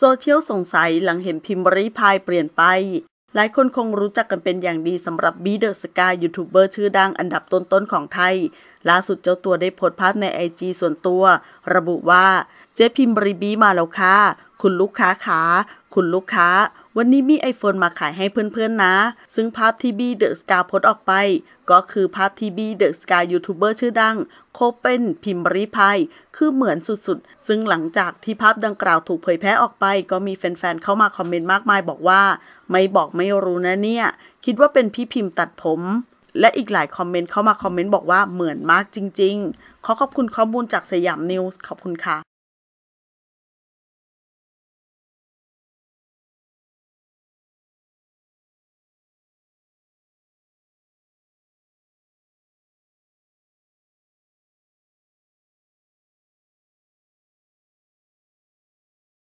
โซเชียลสงสัยหลังเห็นพิมพ์บริพายเปลี่ยนไป หลายคนคงรู้จักกันเป็นอย่างดีสำหรับบีเดอร์สกายยูทูบเบอร์ชื่อดังอันดับต้นๆของไทย ล่าสุดเจ้าตัวได้โพสต์ภาพในไอจีส่วนตัว ระบุว่าเจ๊พิมพ์บริบีมาแล้วค่ะ คุณลูกค้าขา คุณลูกค้าวันนี้มี iPhone มาขายให้เพื่อนๆนะ ซึ่งภาพที่บีเดอะสกาโพสออกไป ก็คือภาพที่บีเดอะสกายูทูบเบอร์ชื่อดัง โคเป็นพิมบริภัยคือเหมือนสุดๆ ซึ่งหลังจากที่ภาพดังกล่าวถูกเผยแพร่ออกไป ก็มีแฟนๆ เข้ามาคอมเมนต์มากมายบอกว่า ไม่บอกไม่รู้นะเนี่ย คิดว่าเป็นพี่พิมพ์ตัดผม และอีกหลายคอมเมนต์เข้ามาคอมเมนต์บอกว่าเหมือนมากจริง ๆ ขอขอบคุณข้อมูลจากสยามนิวส์ขอบคุณค่ะ